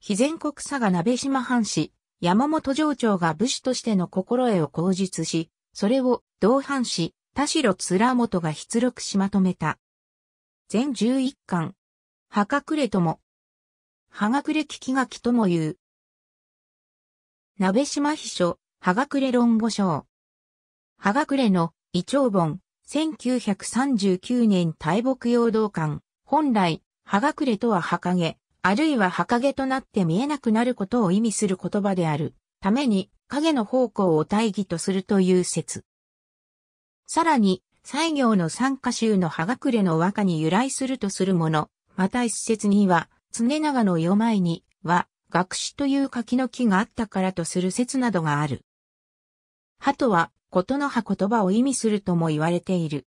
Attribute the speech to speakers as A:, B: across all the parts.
A: 非全国佐賀鍋島藩士、山本城長が武士としての心得を口述し、それを同藩士、田代貫元が出力しまとめた。全11巻。はがくれとも。はがくれ聞き書きとも言う。鍋島秘書、はがくれ論語賞。はがくれの、胃腸本、1939年大木洋道館、本来、はがくれとははかげ、あるいは墓毛となって見えなくなることを意味する言葉であるために影の方向を大義とするという説。さらに、西行の三歌集の葉隠れの和歌に由来するとするもの、また一説には、常長の世前には、学士という柿の木があったからとする説などがある。葉とは、ことの葉言葉を意味するとも言われている。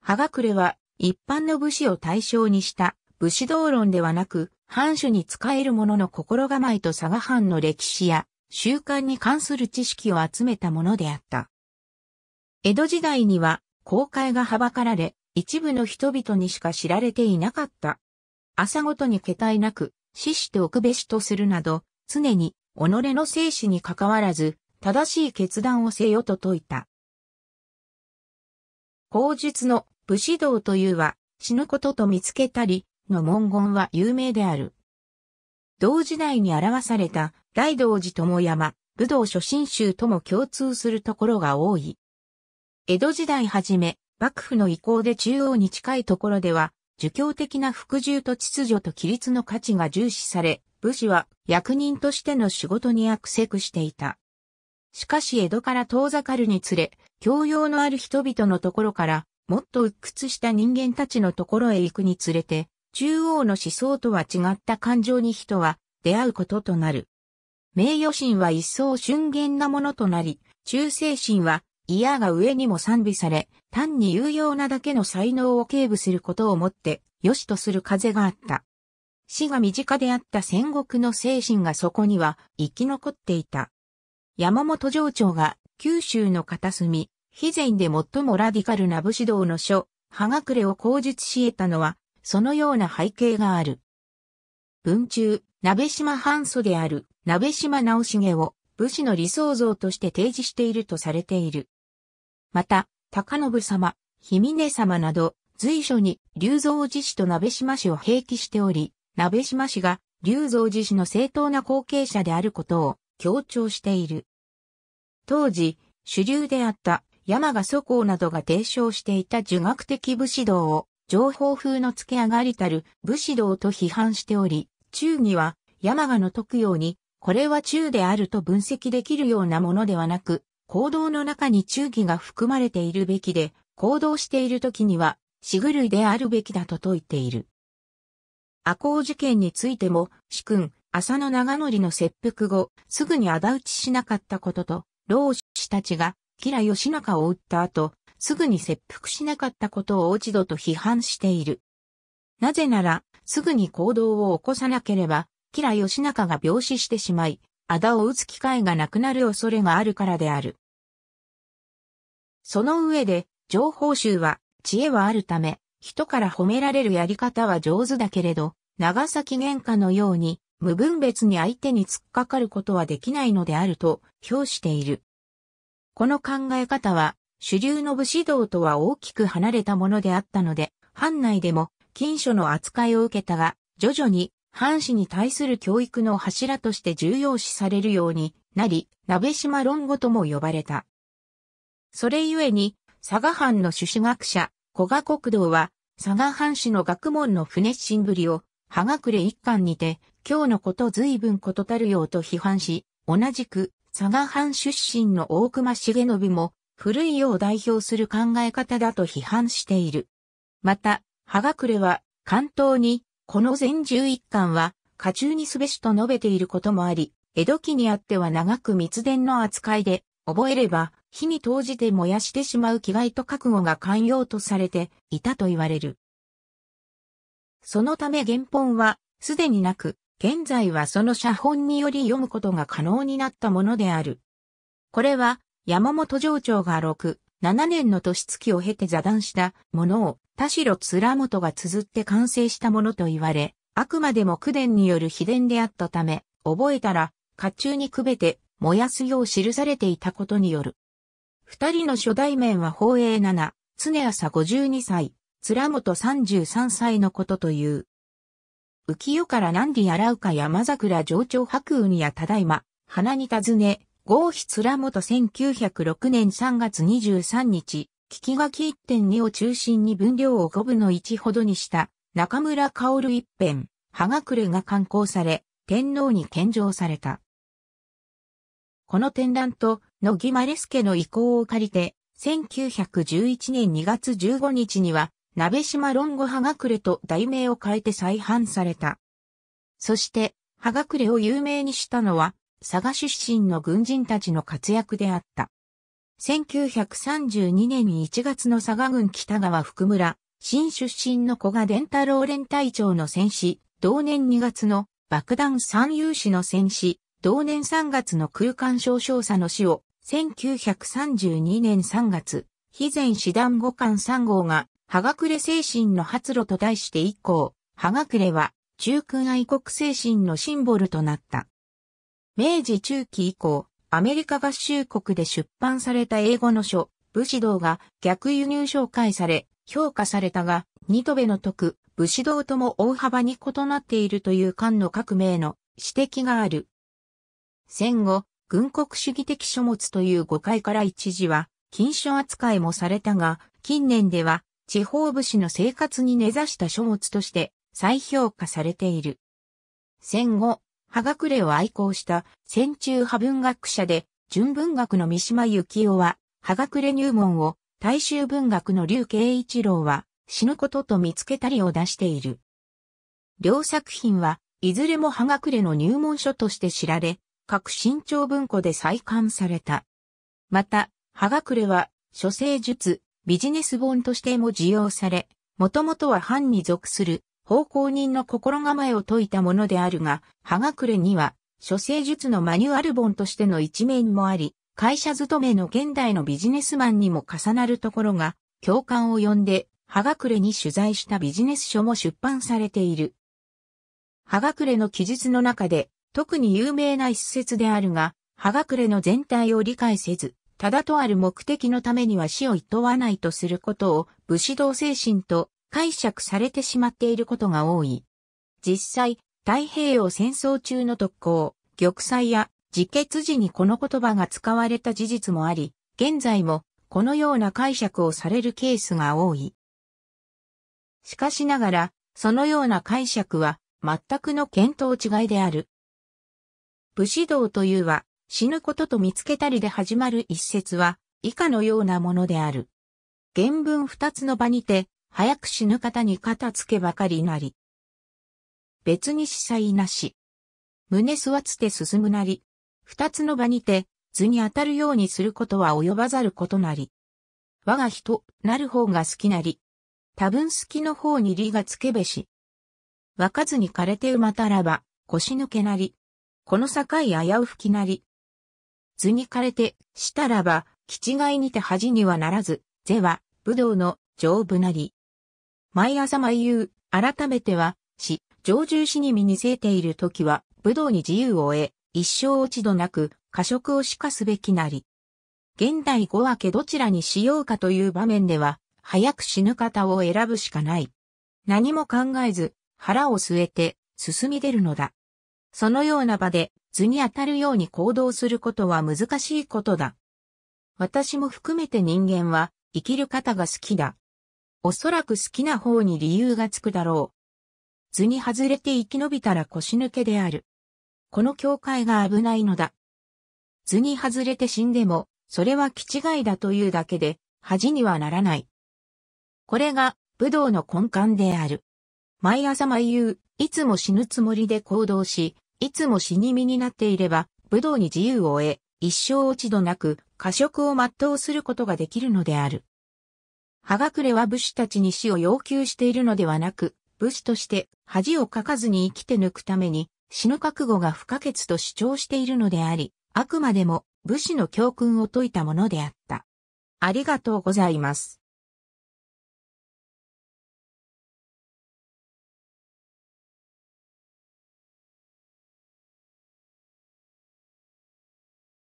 A: 葉隠れは、一般の武士を対象にした武士道論ではなく、藩主に仕える者の心構えと佐賀藩の歴史や習慣に関する知識を集めたものであった。江戸時代には、公開がはばかられ、一部の人々にしか知られていなかった。朝ごとに桁いなく、死しておくべしとするなど、常に、己の生死に関わらず、正しい決断をせよと説いた。口述の武士道というは、死ぬことと見つけたり、の文言は有名である。同時代に表された大道寺友山、武道初心集とも共通するところが多い。江戸時代はじめ、幕府の意向で中央に近いところでは、儒教的な服従と秩序と規律の価値が重視され、武士は役人としての仕事に悪せくしていた。しかし江戸から遠ざかるにつれ、教養のある人々のところから、もっと鬱屈した人間たちのところへ行くにつれて、中央の思想とは違った感情に人は出会うこととなる。名誉心は一層瞬厳なものとなり、忠誠心は嫌が上にも賛美され、単に有用なだけの才能を警部することをもって、良しとする風があった。死が身近であった戦国の精神がそこには生き残っていた。山本城長が九州の片隅、肥前で最もラディカルな武士道の書、葉隠れを口述し得たのは、そのような背景がある。文中、鍋島半祖である、鍋島直重を、武士の理想像として提示しているとされている。また、高信様、姫根様など、随所に、龍造寺氏と鍋島氏を併記しており、鍋島氏が、龍造寺氏の正当な後継者であることを、強調している。当時、主流であった、山賀祖公などが提唱していた儒学的武士道を、情報風の付け上がりたる武士道と批判しており、忠義は山賀の説くように、これは忠であると分析できるようなものではなく、行動の中に忠義が含まれているべきで、行動している時には、死るいであるべきだと説いている。赤穂事件についても、主君、浅野長則の切腹後、すぐに仇討ちしなかったことと、老子たちが、吉良義仲を撃った後、すぐに切腹しなかったことを落ち度と批判している。なぜなら、すぐに行動を起こさなければ、吉良義仲が病死してしまい、あだを打つ機会がなくなる恐れがあるからである。その上で、情報集は、知恵はあるため、人から褒められるやり方は上手だけれど、長崎玄下のように、無分別に相手に突っかかることはできないのであると、評している。この考え方は、主流の武士道とは大きく離れたものであったので、藩内でも禁書の扱いを受けたが、徐々に藩士に対する教育の柱として重要視されるようになり、鍋島論語とも呼ばれた。それゆえに、佐賀藩の朱子学者、古賀国道は、佐賀藩士の学問の不熱心ぶりを、葉隠れ一巻にて、今日のこと随分ことたるようと批判し、同じく、佐賀藩出身の大隈重信も、古い世を代表する考え方だと批判している。また、葉隠れは、関東に、この全十一巻は、家中にすべしと述べていることもあり、江戸期にあっては長く密伝の扱いで、覚えれば、火に投じて燃やしてしまう気概と覚悟が寛容とされていたと言われる。そのため原本は、すでになく、現在はその写本により読むことが可能になったものである。これは、山本城長が6、7年の年月を経て座談したものを田代貫元が綴って完成したものと言われ、あくまでも九伝による秘伝であったため、覚えたら、家中にくべて燃やすよう記されていたことによる。二人の初代面は宝永七、常朝52歳、貫元33歳のことという。浮世から何里洗うか山桜上長白雲やただいま、花に尋ね、合筆ら元1906年3月23日、聞き書き1.2を中心に分量を5分の1ほどにした中村薫一編、葉隠れが刊行され、天皇に献上された。この展覧と、野木マレスケの意向を借りて、1911年2月15日には、鍋島論語葉隠れと題名を変えて再販された。そして、葉隠れを有名にしたのは、佐賀出身の軍人たちの活躍であった。1932年1月の佐賀郡北川福村、新出身の古賀伝太郎連隊長の戦死、同年2月の爆弾三遊士の戦死、同年3月の空間少少佐の死を、1932年3月、肥前師団五冠3号が、はがくれ精神の発露と題して以降、はがくれは、中君愛国精神のシンボルとなった。明治中期以降、アメリカ合衆国で出版された英語の書、武士道が逆輸入紹介され、評価されたが、ニトベの徳、武士道とも大幅に異なっているという漢の革命の指摘がある。戦後、軍国主義的書物という誤解から一時は、禁書扱いもされたが、近年では、地方武士の生活に根ざした書物として、再評価されている。戦後、葉隠れを愛好した戦中派文学者で、純文学の三島由紀夫は、葉隠れ入門を、大衆文学の竜慶一郎は、死ぬことと見つけたりを出している。両作品は、いずれも葉隠れの入門書として知られ、各新潮文庫で再刊された。また、葉隠れは、書生術、ビジネス本としても使用され、もともとは藩に属する奉公人の心構えを説いたものであるが、葉隠れには、諸星術のマニュアル本としての一面もあり、会社勤めの現代のビジネスマンにも重なるところが、共感を呼んで、葉隠れに取材したビジネス書も出版されている。葉隠れの記述の中で、特に有名な一節であるが、葉隠れの全体を理解せず、ただとある目的のためには死を厭わないとすることを武士道精神と解釈されてしまっていることが多い。実際、太平洋戦争中の特攻、玉砕や自決時にこの言葉が使われた事実もあり、現在もこのような解釈をされるケースが多い。しかしながら、そのような解釈は全くの見当違いである。武士道というは、死ぬことと見つけたりで始まる一節は、以下のようなものである。原文二つの場にて、早く死ぬ方に肩つけばかりなり。別に死災なし。胸すわつて進むなり。二つの場にて、図に当たるようにすることは及ばざることなり。我が人、なる方が好きなり。多分好きの方に理がつけべし。分かずに枯れて埋またらば、腰抜けなり。この境危う吹きなり。図に枯れて、したらば、気違いにて恥にはならず、是は、武道の丈夫なり。毎朝毎夕、改めては、し、常住死に身にせえている時は、武道に自由を得、一生落ち度なく、過食をしかすべきなり。現代語分けどちらにしようかという場面では、早く死ぬ方を選ぶしかない。何も考えず、腹を据えて、進み出るのだ。そのような場で、図に当たるように行動することは難しいことだ。私も含めて人間は、生きる方が好きだ。おそらく好きな方に理由がつくだろう。図に外れて生き延びたら腰抜けである。この境界が危ないのだ。図に外れて死んでも、それは気違いだというだけで、恥にはならない。これが武道の根幹である。毎朝毎夕、いつも死ぬつもりで行動し、いつも死に身になっていれば、武道に自由を得、一生落ち度なく、過食を全うすることができるのである。葉隠れは武士たちに死を要求しているのではなく、武士として恥をかかずに生きて抜くために死の覚悟が不可欠と主張しているのであり、あくまでも武士の教訓を説いたものであった。ありがとうございます。